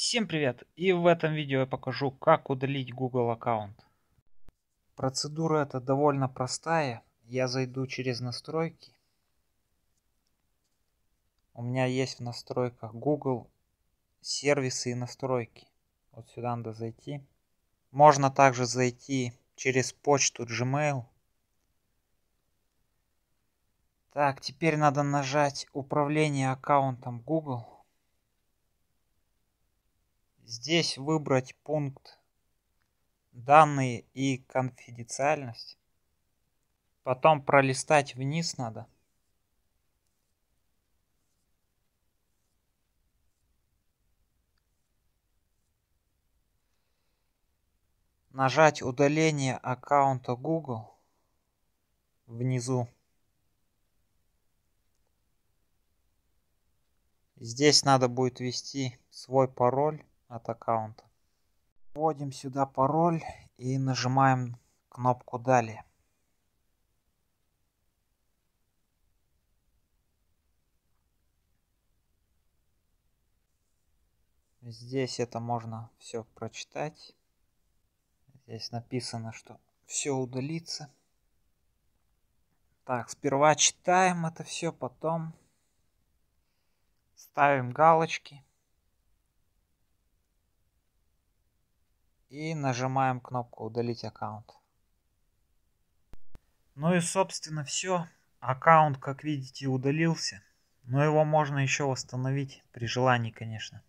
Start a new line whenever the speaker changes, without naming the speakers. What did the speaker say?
Всем привет! И в этом видео я покажу, как удалить Google аккаунт. Процедура эта довольно простая. Я зайду через настройки. У меня есть в настройках Google сервисы и настройки. Вот сюда надо зайти. Можно также зайти через почту Gmail. Так, теперь надо нажать управление аккаунтом Google. Здесь выбрать пункт «Данные и конфиденциальность». Потом пролистать вниз надо. Нажать удаление аккаунта Google внизу. Здесь надо будет ввести свой пароль от аккаунта. Вводим сюда пароль и нажимаем кнопку «Далее». Здесь это можно все прочитать. Здесь написано, что все удалится. Так, сперва читаем это все, потом ставим галочки. и нажимаем кнопку удалить аккаунт. Ну и собственно все. Аккаунт, как видите, удалился. Но его можно еще восстановить при желании, конечно.